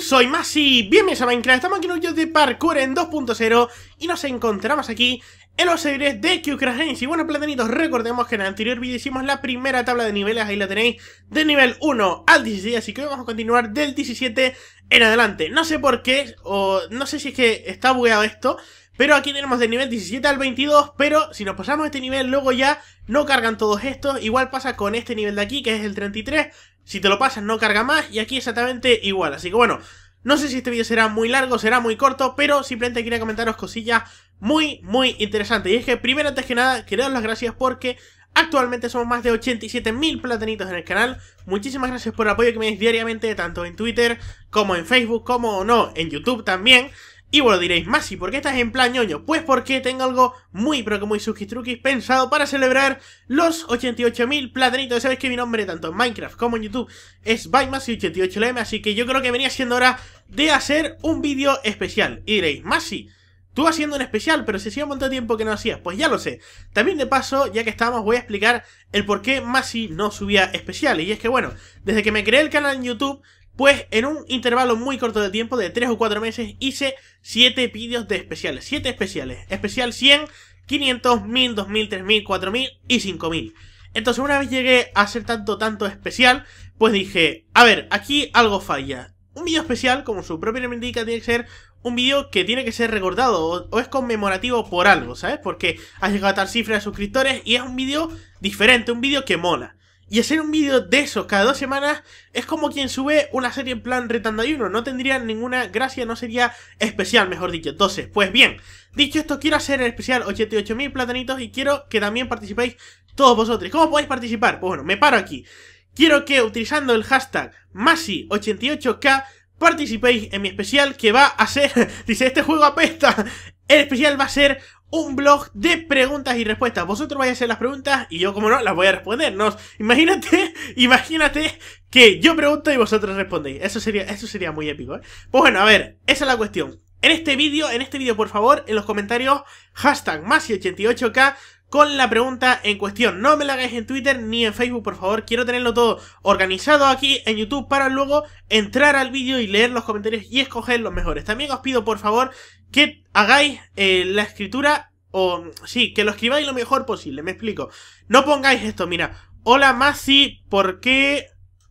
Soy Masi, bienvenidos a Minecraft, estamos aquí en un video de parkour en 2.0 y nos encontramos aquí en los series de QCrash Y bueno, platanitos, recordemos que en el anterior vídeo hicimos la primera tabla de niveles, ahí la tenéis, del nivel 1 al 16, así que vamos a continuar del 17 en adelante. No sé por qué, o no sé si es que está bugueado esto, pero aquí tenemos del nivel 17 al 22, pero si nos pasamos este nivel luego ya no cargan todos estos. Igual pasa con este nivel de aquí, que es el 33, si te lo pasas no carga más y aquí exactamente igual. Así que bueno, no sé si este vídeo será muy largo, será muy corto, pero simplemente quería comentaros cosillas muy, muy interesantes. Y es que primero, antes que nada, quiero dar las gracias porque Actualmente somos más de 87.000 platanitos en el canal. Muchísimas gracias por el apoyo que me dais diariamente, tanto en Twitter como en Facebook, como no, en YouTube también. Y bueno, diréis, Masi, ¿por qué estás en plan ñoño? Pues porque tengo algo muy, pero que muy truquis pensado para celebrar los 88.000 platanitos. Sabéis que mi nombre, tanto en Minecraft como en YouTube, es ByMasi88LM, así que yo creo que venía siendo hora de hacer un vídeo especial. Y diréis, Masi, tú haciendo un especial, pero se hacía un montón de tiempo que no hacías. Pues ya lo sé. También de paso, ya que estábamos, voy a explicar el por qué Masi no subía especiales. Y es que bueno, desde que me creé el canal en YouTube pues en un intervalo muy corto de tiempo, de 3 o 4 meses, hice 7 vídeos de especiales. 7 especiales. Especial 100, 500, 1000, 2000, 3000, 4000 y 5000. Entonces una vez llegué a hacer tanto, tanto especial, pues dije, a ver, aquí algo falla. Un vídeo especial, como su propia nombre indica, tiene que ser un vídeo que tiene que ser recordado o, es conmemorativo por algo, ¿sabes? Porque ha llegado a tal cifra de suscriptores y es un vídeo diferente, un vídeo que mola. Y hacer un vídeo de esos cada dos semanas es como quien sube una serie en plan retando uno. No tendría ninguna gracia, no sería especial, mejor dicho. Entonces, pues bien, dicho esto, quiero hacer el especial 88.000 platanitos y quiero que también participéis todos vosotros. ¿Cómo podéis participar? Pues bueno, me paro aquí. Quiero que utilizando el hashtag Masi88k participéis en mi especial que va a ser... dice, este juego apesta. El especial va a ser un blog de preguntas y respuestas. Vosotros vais a hacer las preguntas y yo, como no, las voy a responder. Imagínate, imagínate que yo pregunto y vosotros respondéis. Eso sería, eso sería muy épico, ¿eh? Pues bueno, a ver, esa es la cuestión. En este vídeo, en este vídeo por favor, en los comentarios, hashtag Masi88k con la pregunta en cuestión. No me la hagáis en Twitter ni en Facebook, por favor. Quiero tenerlo todo organizado aquí en YouTube para luego entrar al vídeo y leer los comentarios y escoger los mejores. También os pido, por favor, que hagáis eh, la escritura o... Sí, que lo escribáis lo mejor posible, me explico. No pongáis esto, mira. Hola Masi, ¿por qué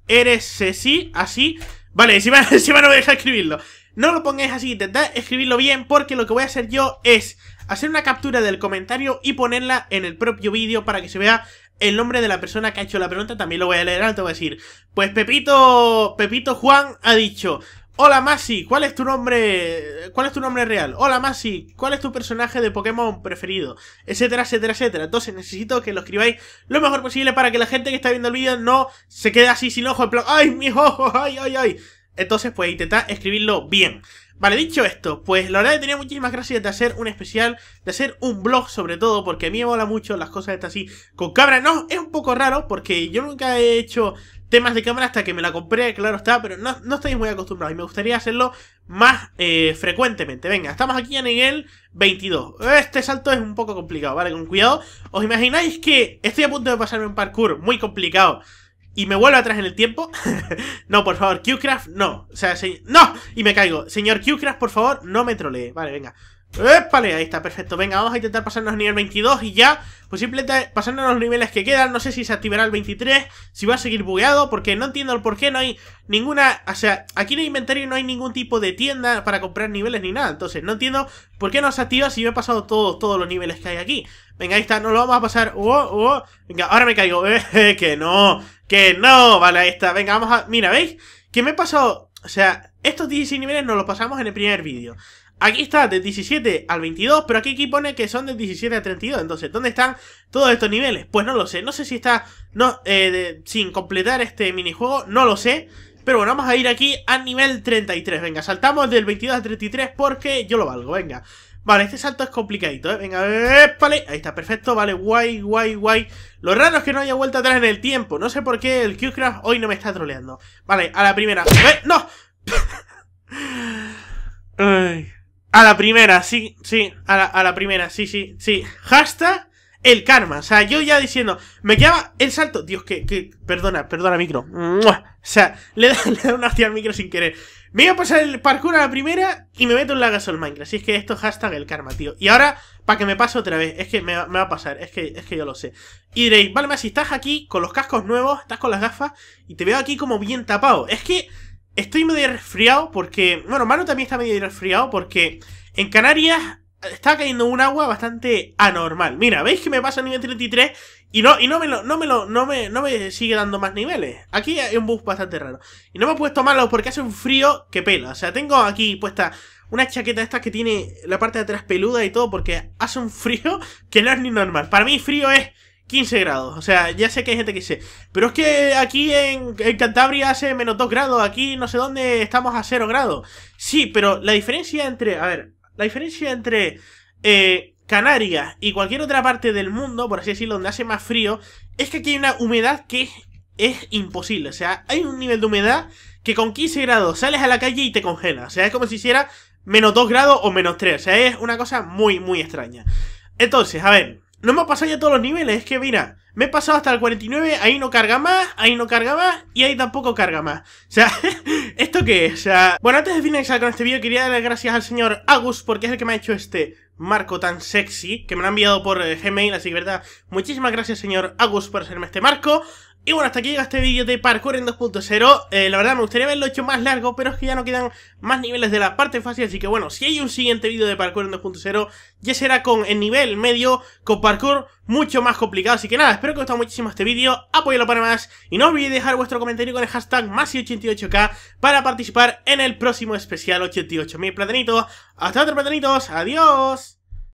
eres así? Así... Vale, encima, encima no a dejar escribirlo. No lo pongáis así, intentad escribirlo bien porque lo que voy a hacer yo es hacer una captura del comentario y ponerla en el propio vídeo para que se vea el nombre de la persona que ha hecho la pregunta. También lo voy a leer alto, voy a decir, pues Pepito, Pepito Juan ha dicho, Hola Masi, ¿cuál es tu nombre? ¿Cuál es tu nombre real? Hola Masi, ¿cuál es tu personaje de Pokémon preferido? Etcétera, etcétera, etcétera. Entonces necesito que lo escribáis lo mejor posible para que la gente que está viendo el vídeo no se quede así sin ojo, en plan, ¡ay, mi ojo! ¡ay, ay, ay! Entonces, pues intentad escribirlo bien. Vale, dicho esto, pues la verdad que tenía muchísimas gracias de hacer un especial, de hacer un blog sobre todo, porque a mí me mola mucho las cosas estas así con cabra. No, es un poco raro porque yo nunca he hecho temas de cámara hasta que me la compré, claro está, pero no, no estáis muy acostumbrados y me gustaría hacerlo más eh, frecuentemente. Venga, estamos aquí a nivel 22. Este salto es un poco complicado, ¿vale? Con cuidado. ¿Os imagináis que estoy a punto de pasarme un parkour muy complicado y me vuelvo atrás en el tiempo? no, por favor, Qcraft, no. O sea, ¡no! Y me caigo. Señor Qcraft, por favor, no me trolee. Vale, venga. Vale, Ahí está, perfecto. Venga, vamos a intentar pasarnos el nivel 22 y ya, pues simplemente pasarnos los niveles que quedan. No sé si se activará el 23, si va a seguir bugueado, porque no entiendo el por qué no hay ninguna... O sea, aquí en el inventario no hay ningún tipo de tienda para comprar niveles ni nada. Entonces, no entiendo por qué no se activa si yo he pasado todos todos los niveles que hay aquí. Venga, ahí está, no lo vamos a pasar. Oh, uh! Venga, ahora me caigo. Eh, que no, que no. Vale, ahí está. Venga, vamos a... Mira, ¿veis? Que me he pasado... O sea, estos 16 niveles nos los pasamos en el primer vídeo. Aquí está, de 17 al 22, pero aquí, aquí pone que son de 17 al 32. Entonces, ¿dónde están todos estos niveles? Pues no lo sé. No sé si está no, eh, sin completar este minijuego, no lo sé. Pero bueno, vamos a ir aquí al nivel 33. Venga, saltamos del 22 al 33 porque yo lo valgo, venga. Vale, este salto es complicadito, ¿eh? Venga, vale, Ahí está, perfecto. Vale, guay, guay, guay. Lo raro es que no haya vuelta atrás en el tiempo. No sé por qué el Q-Craft hoy no me está troleando. Vale, a la primera. ¿Eh? ¡No! Ay... A la primera, sí, sí, a la, primera, sí, sí, sí. Hashtag el karma. O sea, yo ya diciendo, me quedaba el salto. Dios, que, que perdona, perdona, micro. O sea, le da, le una hostia al micro sin querer. Me iba a pasar el parkour a la primera y me meto en la gasol Minecraft. Así es que esto es hashtag el karma, tío. Y ahora, para que me pase otra vez, es que me, me, va a pasar, es que, es que yo lo sé. Y diréis, vale, si estás aquí con los cascos nuevos, estás con las gafas y te veo aquí como bien tapado. Es que Estoy medio resfriado porque... Bueno, Manu también está medio resfriado porque en Canarias está cayendo un agua bastante anormal. Mira, ¿veis que me pasa el nivel 33? Y no, y no me lo, no me lo, no me, no me sigue dando más niveles. Aquí hay un bus bastante raro. Y no me he puesto malo porque hace un frío que pela. O sea, tengo aquí puesta una chaqueta esta que tiene la parte de atrás peluda y todo porque hace un frío que no es ni normal. Para mí frío es 15 grados. O sea, ya sé que hay gente que dice, pero es que aquí en, Cantabria hace menos 2 grados, aquí no sé dónde estamos a 0 grados. Sí, pero la diferencia entre, a ver, la diferencia entre eh, Canarias y cualquier otra parte del mundo, por así decirlo, donde hace más frío, es que aquí hay una humedad que es, imposible. O sea, hay un nivel de humedad que con 15 grados sales a la calle y te congela. O sea, es como si hiciera menos 2 grados o menos 3. O sea, es una cosa muy, muy extraña. Entonces, a ver, no me ha pasado ya todos los niveles, es que mira, me he pasado hasta el 49, ahí no carga más, ahí no carga más, y ahí tampoco carga más. O sea, ¿esto qué es? O sea, bueno, antes de finalizar con este vídeo, quería darle las gracias al señor Agus, porque es el que me ha hecho este marco tan sexy, que me lo ha enviado por eh, Gmail, así que verdad, muchísimas gracias señor Agus por hacerme este marco. Y bueno, hasta aquí llega este vídeo de parkour en 2.0 eh, La verdad me gustaría haberlo hecho más largo Pero es que ya no quedan más niveles de la parte fácil Así que bueno, si hay un siguiente vídeo de parkour en 2.0 Ya será con el nivel medio Con parkour mucho más complicado Así que nada, espero que os haya gustado muchísimo este vídeo Apoyalo para más Y no olvidéis dejar vuestro comentario con el hashtag Masi88k Para participar en el próximo especial 88.000 platanitos Hasta otro platanitos, adiós